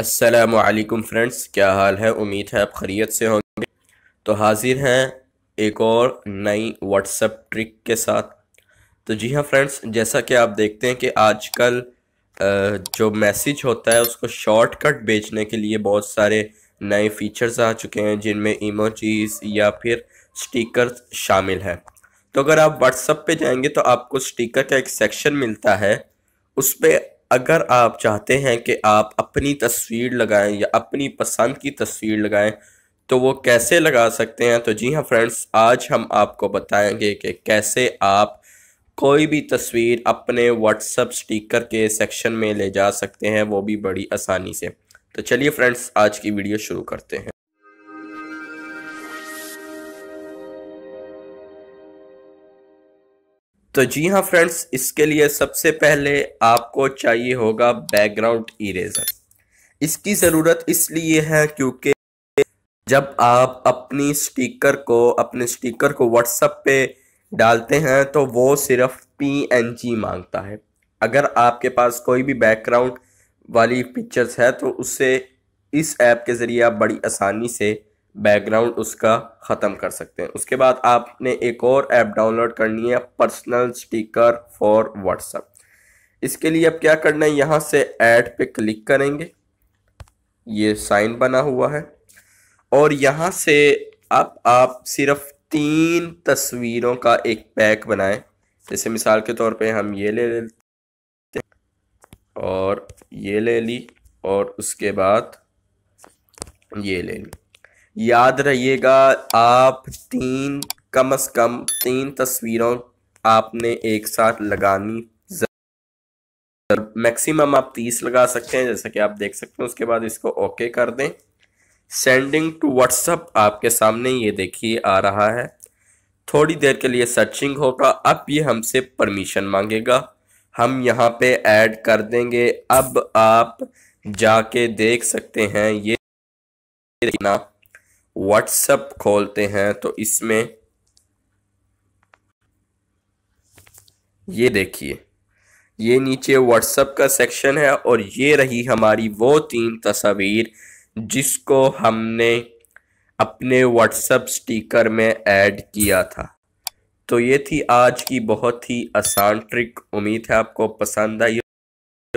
असलकम फ्रेंड्स क्या हाल है उम्मीद है आप खरीत से होंगे तो हाजिर हैं एक और नई व्हाट्सएप ट्रिक के साथ तो जी हाँ फ्रेंड्स जैसा कि आप देखते हैं कि आजकल जो मैसेज होता है उसको शॉर्टकट भेजने के लिए बहुत सारे नए फीचर्स आ चुके हैं जिनमें इमोजीज या फिर स्टिकर्स शामिल हैं तो अगर आप व्हाट्सएप पे जाएंगे तो आपको स्टिकर का एक सेक्शन मिलता है उस पर अगर आप चाहते हैं कि आप अपनी तस्वीर लगाएं या अपनी पसंद की तस्वीर लगाएं तो वो कैसे लगा सकते हैं तो जी हाँ फ्रेंड्स आज हम आपको बताएंगे कि कैसे आप कोई भी तस्वीर अपने व्हाट्सअप स्टिकर के सेक्शन में ले जा सकते हैं वो भी बड़ी आसानी से तो चलिए फ्रेंड्स आज की वीडियो शुरू करते हैं तो जी हाँ फ्रेंड्स इसके लिए सबसे पहले आपको चाहिए होगा बैकग्राउंड इरेजर इसकी ज़रूरत इसलिए है क्योंकि जब आप अपनी स्टिकर को अपने स्टिकर को व्हाट्सअप पे डालते हैं तो वो सिर्फ पी एन जी मांगता है अगर आपके पास कोई भी बैकग्राउंड वाली पिक्चर्स है तो उसे इस ऐप के ज़रिए आप बड़ी आसानी से बैकग्राउंड उसका ख़त्म कर सकते हैं उसके बाद आपने एक और ऐप डाउनलोड करनी है पर्सनल स्टिकर फॉर व्हाट्सएप इसके लिए अब क्या करना है यहाँ से ऐड पे क्लिक करेंगे ये साइन बना हुआ है और यहाँ से अब आप सिर्फ तीन तस्वीरों का एक पैक बनाएं जैसे मिसाल के तौर पे हम ये ले लेते और ये ले ली और उसके बाद ये ले ली याद रहिएगा आप तीन कम से कम तीन तस्वीरों आपने एक साथ लगानी मैक्सिमम आप तीस लगा सकते हैं जैसा कि आप देख सकते हैं उसके बाद इसको ओके कर दें सेंडिंग टू व्हाट्सअप आपके सामने ये देखिए आ रहा है थोड़ी देर के लिए सर्चिंग होगा अब ये हमसे परमिशन मांगेगा हम यहाँ पे ऐड कर देंगे अब आप जाके देख सकते हैं ये देखना व्हाट्सएप खोलते हैं तो इसमें ये देखिए ये नीचे व्हाट्सएप का सेक्शन है और ये रही हमारी वो तीन तस्वीर जिसको हमने अपने व्हाट्सअप स्टिकर में ऐड किया था तो ये थी आज की बहुत ही आसान ट्रिक उम्मीद है आपको पसंद आई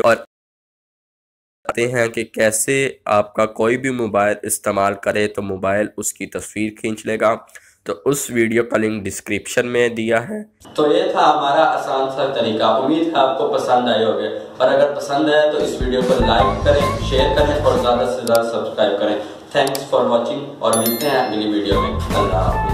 और बताते हैं कि कैसे आपका कोई भी मोबाइल इस्तेमाल करे तो मोबाइल उसकी तस्वीर खींच लेगा तो उस वीडियो का लिंक डिस्क्रिप्शन में दिया है तो ये था हमारा आसान सा तरीका उम्मीद है आपको पसंद आए होगी और अगर पसंद आए तो इस वीडियो को लाइक करें शेयर करें और ज़्यादा से ज़्यादा सब्सक्राइब करें थैंक्स फॉर वॉचिंग और मिलते हैं अगली वीडियो में अल्लाह